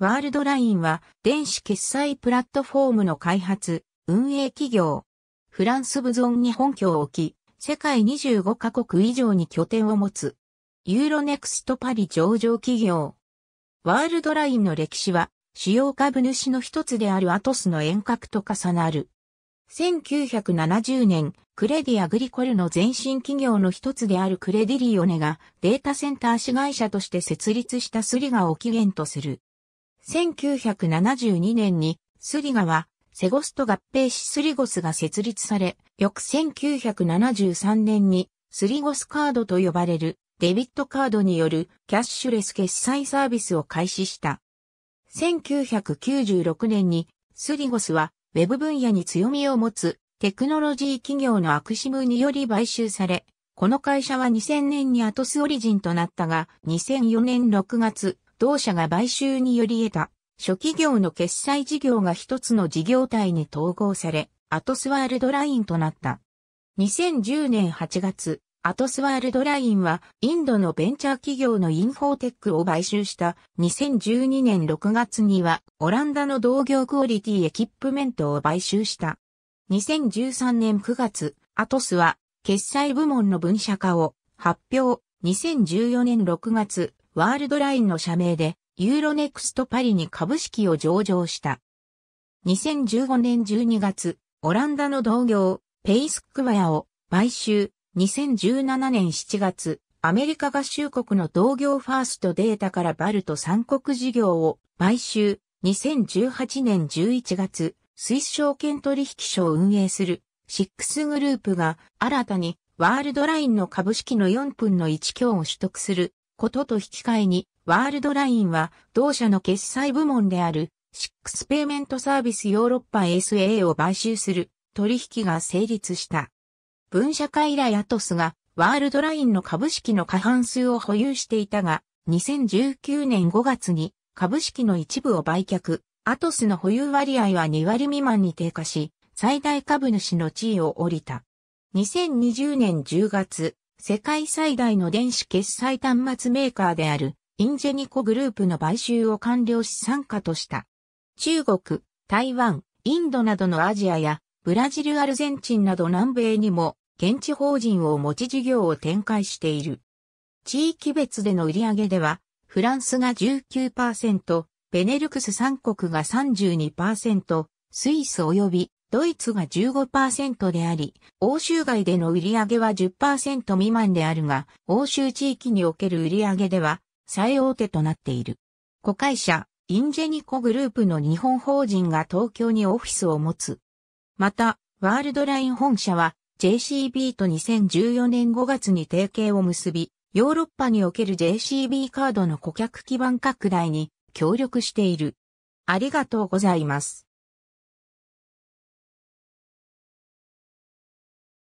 ワールドラインは電子決済プラットフォームの開発、運営企業。フランスブゾンに本拠を置き、世界25カ国以上に拠点を持つ。ユーロネクストパリ上場企業。ワールドラインの歴史は主要株主の一つであるアトスの遠隔と重なる。1970年、クレディアグリコルの前身企業の一つであるクレディリオネがデータセンター市会社として設立したスリガを起源とする。1972年にスリガはセゴスと合併しスリゴスが設立され、翌1973年にスリゴスカードと呼ばれるデビットカードによるキャッシュレス決済サービスを開始した。1996年にスリゴスはウェブ分野に強みを持つテクノロジー企業のアクシムにより買収され、この会社は2000年にアトスオリジンとなったが、2004年6月、同社が買収により得た、初期業の決済事業が一つの事業体に統合され、アトスワールドラインとなった。2010年8月、アトスワールドラインは、インドのベンチャー企業のインフォーテックを買収した2012年6月には、オランダの同業クオリティエキップメントを買収した。2013年9月、アトスは、決済部門の分社化を発表。2014年6月、ワールドラインの社名で、ユーロネクストパリに株式を上場した。2015年12月、オランダの同業、ペイスクワヤを買収。2017年7月、アメリカ合衆国の同業ファーストデータからバルト三国事業を買収。2018年11月、スイス証券取引所を運営するシックスグループが新たにワールドラインの株式の4分の1強を取得することと引き換えに、ワールドラインは、同社の決済部門である、シックスペイメントサービスヨーロッパ SA を買収する取引が成立した。分社会以来アトスが、ワールドラインの株式の過半数を保有していたが、2019年5月に株式の一部を売却、アトスの保有割合は2割未満に低下し、最大株主の地位を降りた。2020年10月、世界最大の電子決済端末メーカーであるインジェニコグループの買収を完了し参加とした。中国、台湾、インドなどのアジアやブラジルアルゼンチンなど南米にも現地法人を持ち事業を展開している。地域別での売上ではフランスが19%、ベネルクス3国が32%、スイス及びドイツが15%であり、欧州外での売り上げは10%未満であるが、欧州地域における売り上げでは、最大手となっている。子会社、インジェニコグループの日本法人が東京にオフィスを持つ。また、ワールドライン本社は JCB と2014年5月に提携を結び、ヨーロッパにおける JCB カードの顧客基盤拡大に協力している。ありがとうございます。